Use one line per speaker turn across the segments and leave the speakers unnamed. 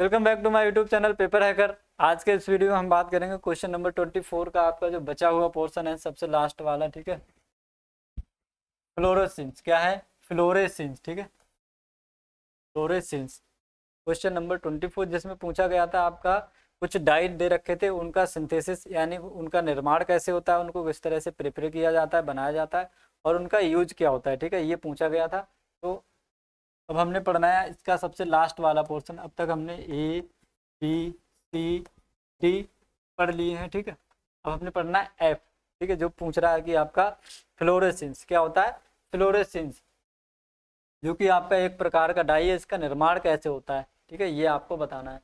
Welcome back to my YouTube channel paper hacker आज के इस वीडियो में हम बात करेंगे क्वेश्चन नंबर ट्वेंटी फोर का आपका जो बचा हुआ पोर्शन है सबसे लास्ट वाला ठीक है फ्लोरेसेंस क्या है फ्लोरेसेंस ठीक है fluorescence question number twenty four जिसमें पूछा गया था आपका कुछ डाइट दे रखे थे उनका सिंथेसिस यानी उनका निर्माण कैसे होता है उनको किस तरह से प्रिपेयर किया जाता है बनाया जाता है और उनका यूज क्या होता है ठीक है ये पूछा गया था तो अब हमने पढ़ना है इसका सबसे लास्ट वाला पोर्शन अब तक हमने ए बी सी डी पढ़ लिए हैं ठीक है अब हमने पढ़ना है एफ ठीक है जो पूछ रहा है कि आपका फ्लोरेसेंस क्या होता है फ्लोरेसेंस जो कि आपका एक प्रकार का डाई है इसका निर्माण कैसे होता है ठीक है ये आपको बताना है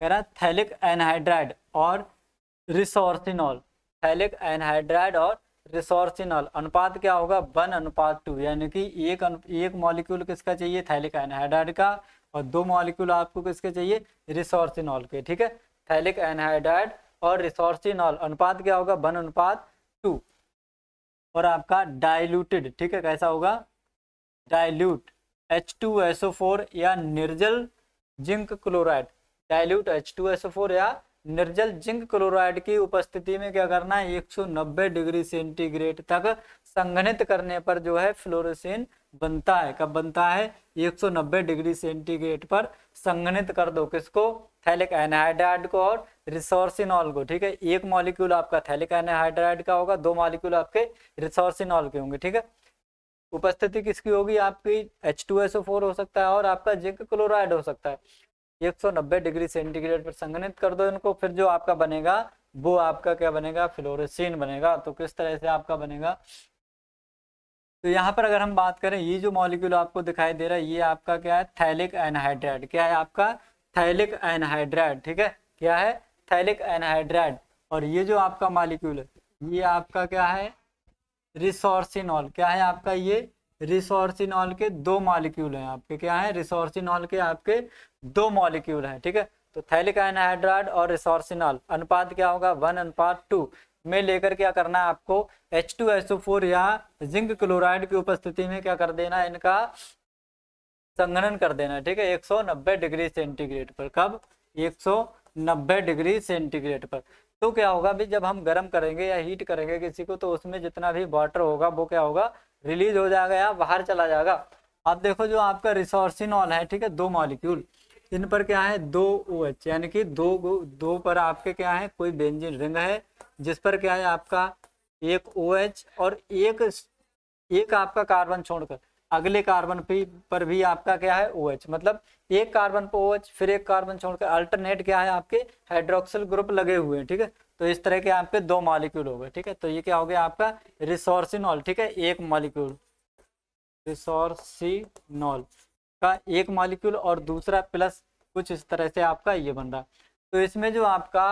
कह रहा है थैलिक एनहाइड्राइड और रिसोर्सिनॉल थैलिक एनहाइड्राइड और रिसोर्सिनॉल अनुपात क्या होगा वन अनुपात टू यानी कि एक अनु, एक मॉलिक्यूल किसका चाहिए थैलिक एनहाइड्राइड का और दो मॉलिक्यूल आपको किसके चाहिए रिसोर्सिनॉल के ठीक है थैलिक एनहाइड्राइड और रिसोर्सिनॉल अनुपात क्या होगा वन अनुपात टू और आपका डायल्यूटेड ठीक है कैसा होगा dilute H two SO four या निर्जल zinc chloride dilute H two SO four या निर्जल जिंक क्लोराइड की उपस्थिति में क्या करना है 190 डिग्री सेंटीग्रेड तक संघनित करने पर जो है फ्लोरोसिन बनता है कब बनता है 190 डिग्री सेंटीग्रेड पर संघनित कर दो किसको थैलिक एनहाइड्राइड को और रिसोर्सिनॉल को ठीक है एक मॉलिक्यूल आपका थैलिक एनहाइड्राइड का होगा दो मॉलिक्यूल आपके रिसोर्सिनॉल के होंगे ठीक है उपस्थिति किसकी होगी आपकी H2SO4 हो सकता है और आपका जिंक क्लोराइड हो सकता है 190 डिग्री सेंटीग्रेड पर संघनित कर दो इनको फिर जो आपका बनेगा वो आपका क्या बनेगा फ्लोरेसिन बनेगा तो किस तरह से आपका बनेगा तो यहाँ पर अगर हम बात करें ये जो मॉलिक्यूल आपको दिखाई दे रहा है ये आपका क्या है थैलिक एनहाइड्राइड क्या है आपका थैलिक एनहाइड्राइड ठीक है क्या है थैलिक एनहाइड्राइड और ये जो आपका मॉलिक्यूल है ये आपका क्या है रिसोर्सिनॉल क्या है आपका ये रिसोर्सिनॉल के दो मॉलिक्यूल हैं आपके क्या है रिसोर्सिनॉल के आपके दो मॉलिक्यूल हैं ठीक है तो थैलिक एनहाइड्राइड और रिसोर्सिनॉल अनुपात क्या होगा वन अनुपात टू में लेकर क्या करना है आपको एच टू एस फोर या जिंक क्लोराइड की उपस्थिति में क्या कर देना है इनका संगणन कर देना है ठीक है एक डिग्री सेंटीग्रेड पर कब एक डिग्री सेंटीग्रेड पर तो क्या होगा भी जब हम गर्म करेंगे या हीट करेंगे किसी को तो उसमें जितना भी वाटर होगा वो क्या होगा रिलीज हो जाएगा या बाहर चला जाएगा अब देखो जो आपका रिसोर्सिनॉल है ठीक है दो मॉलिक्यूल इन पर क्या है दो ओ OH, एच यानी कि दो दो पर आपके क्या है कोई बेंजिन रिंग है जिस पर क्या है आपका एक ओ OH एच और एक एक आपका कार्बन छोड़कर अगले कार्बन पर भी आपका क्या है ओ OH, मतलब एक कार्बन पर ओ OH, फिर एक कार्बन छोड़कर अल्टरनेट क्या है आपके हाइड्रोक्सिल ग्रुप लगे हुए हैं ठीक है तो इस तरह के आपके दो मॉलिक्यूल हो गए ठीक है तो ये क्या हो गया आपका रिसोर्सिनॉल ठीक है एक मॉलिक्यूल रिसोर्सिनॉल का एक मॉलिक्यूल और दूसरा प्लस कुछ इस तरह से आपका ये बन रहा तो इसमें जो आपका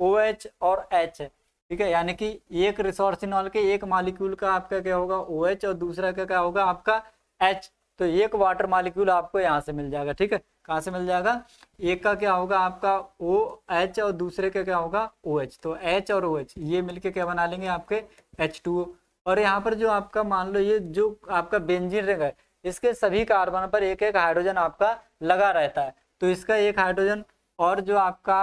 ओ OH और एच है ठीक है यानी कि एक रिसोर्सिनॉल के एक मॉलिक्यूल का आपका क्या होगा ओ OH और दूसरा का क्या होगा आपका एच तो एक वाटर मालिक्यूल आपको यहाँ से मिल जाएगा ठीक है कहाँ से मिल जाएगा एक का क्या होगा आपका ओ एच और दूसरे का क्या होगा ओ एच तो एच और ओ एच ये मिलके क्या बना लेंगे आपके एच टू ओ और यहाँ पर जो आपका मान लो ये जो आपका बेंजीन रिंग है इसके सभी कार्बन पर एक एक हाइड्रोजन आपका लगा रहता है तो इसका एक हाइड्रोजन और जो आपका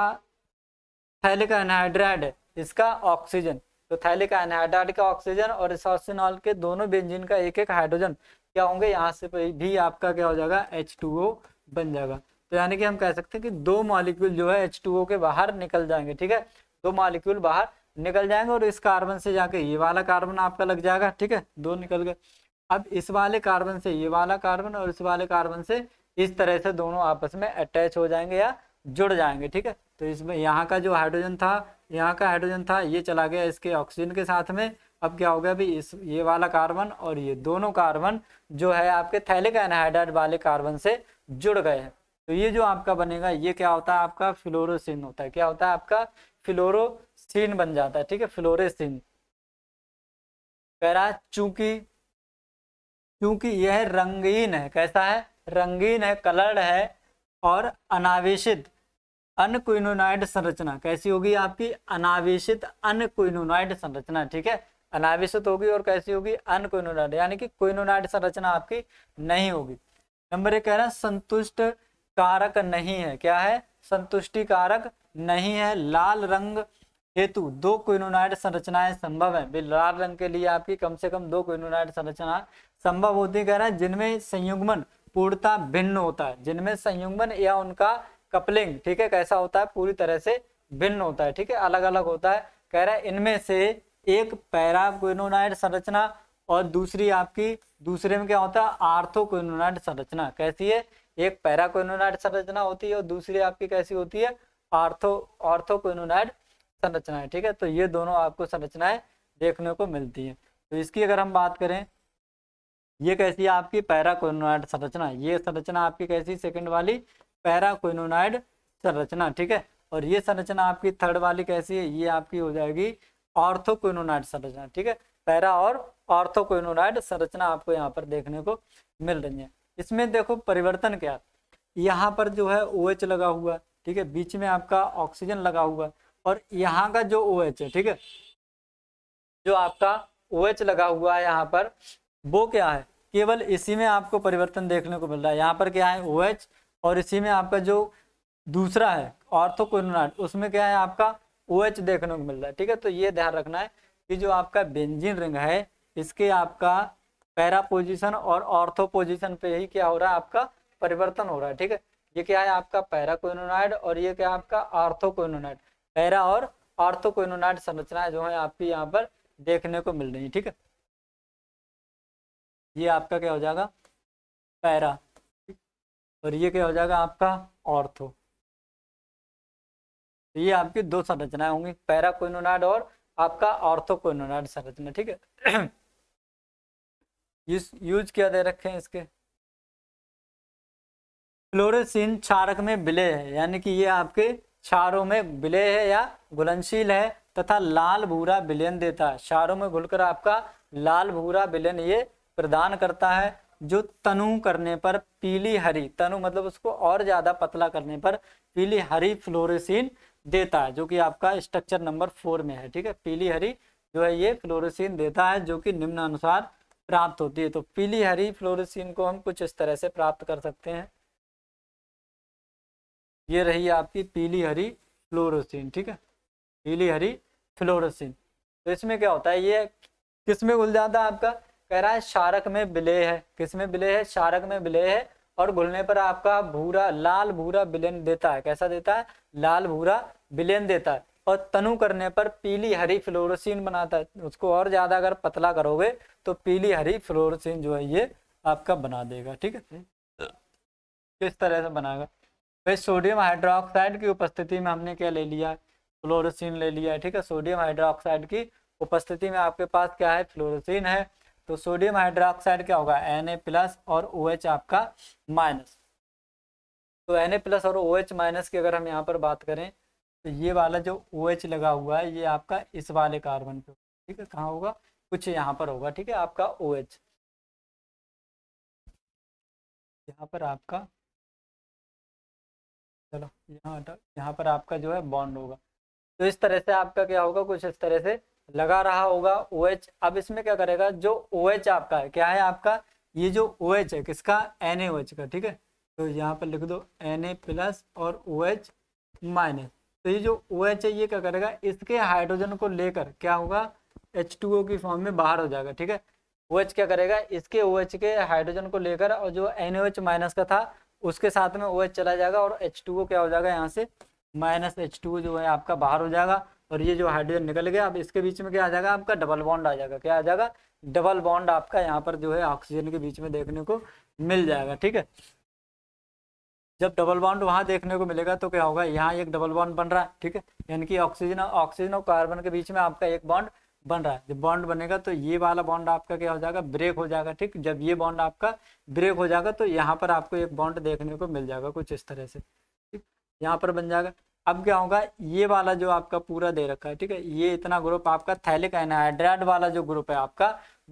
थैलिक एनहाइड्राइड है इसका ऑक्सीजन तो थैलिक एनहाइड्राइड का ऑक्सीजन और रिसोसिनॉल के दोनों बेंजीन का एक एक हाइड्रोजन क्या होंगे यहाँ से भी आपका क्या हो जाएगा एच बन जाएगा तो यानी कि हम कह सकते हैं कि दो मॉलिक्यूल जो है एच के बाहर निकल जाएंगे ठीक है दो मॉलिक्यूल बाहर निकल जाएंगे और इस कार्बन से जाके ये वाला कार्बन आपका लग जाएगा ठीक है दो निकल गए अब इस वाले कार्बन से ये वाला कार्बन और इस वाले कार्बन से इस तरह से दोनों आपस में अटैच हो जाएंगे या जुड़ जाएंगे ठीक है तो इसमें यहाँ का जो हाइड्रोजन था यहाँ का हाइड्रोजन था ये चला गया इसके ऑक्सीजन के साथ में अब क्या हो गया भाई इस ये वाला कार्बन और ये दोनों कार्बन जो है आपके थैलिक एनहाइड्राइड वाले कार्बन से जुड़ गए हैं तो ये जो आपका बनेगा ये क्या होता है आपका फ्लोरोसिन होता है क्या होता है आपका फ्लोरोसिन बन जाता है ठीक है फ्लोरेसिन कह रहा चूंकि क्योंकि यह रंगीन है कैसा है रंगीन है कलर्ड है और अनावेशित अनक्विनोनाइड संरचना कैसी होगी आपकी अनावेशित अनक्विनोनाइड संरचना ठीक है अनावेशित होगी और कैसी होगी अनकोइनोनाइड यानी कि कोइनोनाइड संरचना आपकी नहीं होगी नंबर एक कह रहे हैं संतुष्ट कारक नहीं है क्या है संतुष्टि कारक नहीं है लाल रंग हेतु दो क्विनोनाइड संरचनाएं संभव है लाल रंग के लिए आपकी कम से कम दो क्विनोनाइड संरचना संभव होती कह रहे हैं जिनमें संयुग्मन पूर्णता भिन्न होता है जिनमें संयुग्मन या उनका कपलिंग ठीक है कैसा होता है पूरी तरह से भिन्न होता है ठीक है अलग अलग होता है कह रहे हैं इनमें से एक पैराक्विनोनाइड संरचना और दूसरी आपकी दूसरे में क्या होता है आर्थोक्विनोनाइड संरचना कैसी है एक पैराक्विनोनाइड संरचना होती है और दूसरी आपकी कैसी होती है आर्थो आर्थोक्विनोनाइड संरचना ठीक है तो ये दोनों आपको संरचनाएं देखने को मिलती है तो इसकी अगर हम बात करें ये कैसी है आपकी पैराक्विनोनाइड संरचना ये संरचना आपकी कैसी सेकंड वाली पैराक्विनोनाइड संरचना ठीक है और ये संरचना आपकी थर्ड वाली कैसी है ये आपकी हो जाएगी ऑर्थोक्विनोनाइड संरचना ठीक है पैरा और ऑर्थोक्विनोनाइड संरचना आपको यहाँ पर देखने को मिल रही है इसमें देखो परिवर्तन क्या यहाँ पर जो है ओ OH लगा हुआ ठीक है बीच में आपका ऑक्सीजन लगा हुआ और यहाँ का जो ओ OH है ठीक है जो आपका ओ OH लगा हुआ है यहाँ पर वो क्या है केवल इसी में आपको परिवर्तन देखने को मिल रहा है यहाँ पर क्या है ओ OH और इसी में आपका जो दूसरा है ऑर्थोक्विनोनाइड उसमें क्या है आपका ओ OH देखने को मिल रहा है ठीक है तो ये ध्यान रखना है कि जो आपका बेंजीन रिंग है इसके आपका पैरा पोजिशन और ऑर्थो पोजिशन पे ही क्या हो रहा है आपका परिवर्तन हो रहा है ठीक है ये क्या है आपका कोइनोनाइड और ये क्या है आपका कोइनोनाइड पैरा और कोइनोनाइड संरचनाएं जो है आपकी यहाँ पर देखने को मिल रही है ठीक है ये आपका क्या हो जाएगा पैरा और ये क्या हो जाएगा आपका ऑर्थो तो ये आपकी दो संरचनाएं होंगी पैराकोइनोनाड और आपका ऑर्थोकोइनोनाड संरचना ठीक है यूज यूज क्या दे रखे हैं इसके फ्लोरेसिन क्षारक में विलय है यानी कि ये आपके क्षारों में विलय है या घुलनशील है तथा लाल भूरा विलयन देता है क्षारों में घुलकर आपका लाल भूरा विलयन ये प्रदान करता है जो तनु करने पर पीली हरी तनु मतलब उसको और ज्यादा पतला करने पर पीली हरी फ्लोरेसिन देता है जो कि आपका स्ट्रक्चर नंबर फोर में है ठीक है पीली हरी जो है ये फ्लोरोसिन देता है जो कि निम्नानुसार प्राप्त होती है तो पीली हरी फ्लोरोसिन को हम कुछ इस तरह से प्राप्त कर सकते हैं ये रही आपकी पीली हरी फ्लोरोसिन ठीक है पीली हरी फ्लोरोसिन तो इसमें क्या होता है ये किसमें उल जाता है आपका कह रहा है शारक में बिले है किसमें बिले है शारक में बिले है और घुलने पर आपका भूरा लाल भूरा बिलेन देता है कैसा देता है लाल भूरा बिलेन देता है और तनु करने पर पीली हरी फ्लोरोसिन बनाता है उसको और ज्यादा अगर पतला करोगे तो पीली हरी फ्लोरोसिन जो है ये आपका बना देगा ठीक है हम्म। किस तरह से बनाएगा भाई सोडियम हाइड्रोक्साइड की उपस्थिति में हमने क्या ले लिया फ्लोरोसिन ले लिया ठीक है सोडियम हाइड्रोक्साइड की उपस्थिति में आपके पास क्या है फ्लोरोसिन है तो सोडियम हाइड्रोक्साइड क्या होगा एन प्लस और ओ OH आपका माइनस तो एन प्लस और ओ OH माइनस की अगर हम यहाँ पर बात करें तो ये वाला जो ओ OH लगा हुआ है ये आपका इस वाले कार्बन पे ठीक है कहाँ होगा कुछ यहाँ पर होगा ठीक है आपका ओ OH यहाँ पर आपका चलो यहाँ यहाँ पर आपका जो है बॉन्ड होगा तो इस तरह से आपका क्या होगा कुछ इस तरह से लगा रहा होगा ओ OH, अब इसमें क्या करेगा जो ओ OH आपका है क्या है आपका ये जो ओ OH है किसका एन का ठीक है तो यहाँ पर लिख दो एन प्लस और ओ OH माइनस तो ये जो ओ OH है ये क्या करेगा इसके हाइड्रोजन को लेकर क्या होगा एच टू ओ की फॉर्म में बाहर हो जाएगा ठीक है ओ OH क्या करेगा इसके ओ OH के हाइड्रोजन को लेकर और जो एन माइनस का था उसके साथ में ओ OH चला जाएगा और एच टू क्या हो जाएगा यहाँ से माइनस एच टू जो है आपका बाहर हो जाएगा और ये जो हाइड्रोजन निकल गया अब इसके बीच में क्या आ जाएगा आपका डबल बॉन्ड आ जाएगा क्या आ जाएगा डबल बॉन्ड आपका यहाँ पर जो है ऑक्सीजन के बीच में देखने को मिल जाएगा ठीक है जब डबल बॉन्ड वहाँ देखने को मिलेगा तो क्या होगा यहाँ एक डबल बॉन्ड बन रहा है ठीक है यानी कि ऑक्सीजन ऑक्सीजन और कार्बन के बीच में आपका एक बॉन्ड बन रहा है जब बॉन्ड बनेगा तो ये वाला बॉन्ड आपका क्या हो जाएगा ब्रेक हो जाएगा ठीक जब ये बॉन्ड आपका ब्रेक हो जाएगा तो यहाँ पर आपको एक बॉन्ड देखने को मिल जाएगा कुछ इस तरह से ठीक यहाँ पर बन जाएगा अब क्या होगा ये वाला जो आपका पूरा दे रखा है ठीक है ये इतना ग्रुप आपका थैलिक एनहाइड्रेट वाला जो ग्रुप है आपका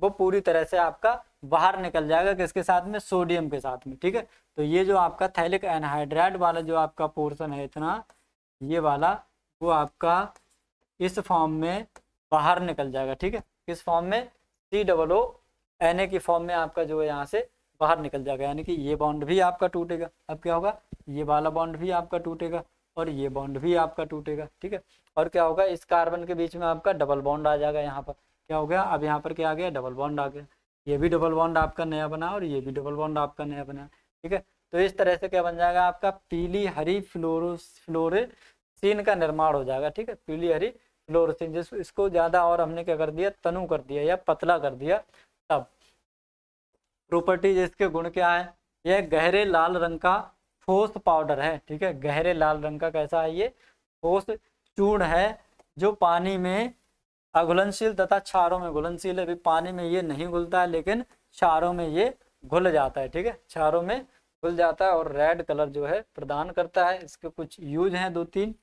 वो पूरी तरह से आपका बाहर निकल जाएगा किसके साथ में सोडियम के साथ में ठीक है तो ये जो आपका थैलिक एनहाइड्रेट वाला जो आपका पोर्सन है इतना ये वाला वो आपका इस फॉर्म में बाहर निकल जाएगा ठीक है किस फॉर्म में C double O N A की फॉर्म में आपका जो है यहाँ से बाहर निकल जाएगा यानी कि ये बॉन्ड भी आपका टूटेगा अब क्या होगा ये वाला बॉन्ड भी आपका टूटेगा और ये बॉन्ड भी आपका टूटेगा ठीक है और क्या होगा इस कार्बन के बीच में आपका डबल बॉन्ड आ जाएगा यहाँ पर क्या हो गया अब यहाँ पर क्या आ गया डबल बॉन्ड आ गया ये भी डबल बॉन्ड आपका नया बना और ये भी डबल बॉन्ड आपका नया बना ठीक है तो इस तरह से क्या बन जाएगा आपका पीली हरी फ्लोरो फ्लोरेसिन का निर्माण हो जाएगा ठीक है पीली हरी फ्लोरोसिन जिस इसको ज़्यादा और हमने क्या कर दिया तनु कर दिया या पतला कर दिया तब प्रॉपर्टीज इसके गुण क्या है यह गहरे लाल रंग का ठोस पाउडर है ठीक है गहरे लाल रंग का कैसा है ये ठोस चूर्ण है जो पानी में अघुलनशील तथा क्षारों में घुलनशील है अभी पानी में ये नहीं घुलता है लेकिन क्षारों में ये घुल जाता है ठीक है क्षारों में घुल जाता है और रेड कलर जो है प्रदान करता है इसके कुछ यूज हैं दो तीन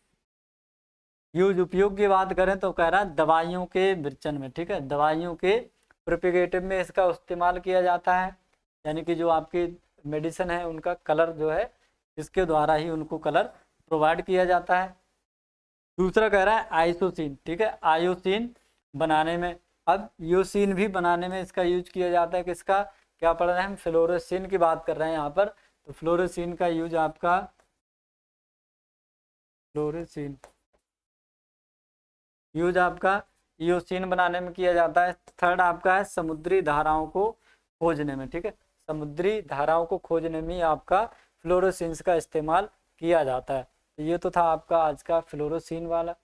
यूज उपयोग की बात करें तो कह रहा है दवाइयों के मिर्चन में ठीक है दवाइयों के प्रिपिगेटिव में इसका इस्तेमाल किया जाता है यानी कि जो आपकी मेडिसिन है उनका कलर जो है इसके द्वारा ही उनको कलर प्रोवाइड किया जाता है दूसरा कह रहा है आयोसिन ठीक है आयोसिन बनाने में अब योसिन भी बनाने में इसका यूज किया जाता है किसका क्या पढ़ रहे हैं हम फ्लोरोसिन की बात कर रहे हैं यहाँ पर तो फ्लोरोसिन का यूज आपका फ्लोरोसिन यूज आपका योसिन बनाने में किया जाता है थर्ड आपका है समुद्री धाराओं को खोजने में ठीक है समुद्री धाराओं को खोजने में आपका फ्लोरोसिन का इस्तेमाल किया जाता है तो ये तो था आपका आज का फ्लोरोसिन वाला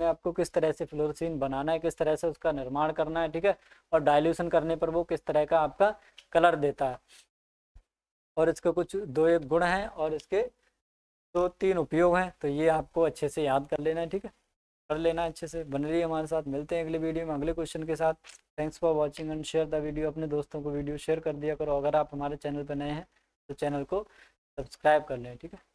मैं आपको किस तरह से फ्लोरोसिन बनाना है किस तरह से उसका निर्माण करना है ठीक है और डाइल्यूशन करने पर वो किस तरह का आपका कलर देता है और इसके कुछ दो एक गुण हैं और इसके दो तीन उपयोग हैं तो ये आपको अच्छे से याद कर लेना है ठीक है कर लेना अच्छे से बन रही है हमारे साथ मिलते हैं अगले वीडियो में अगले क्वेश्चन के साथ thanks for watching and share the video अपने दोस्तों को वीडियो शेयर कर दिया करो अगर आप हमारे चैनल पर नए हैं तो चैनल को सब्सक्राइब कर लें ठीक है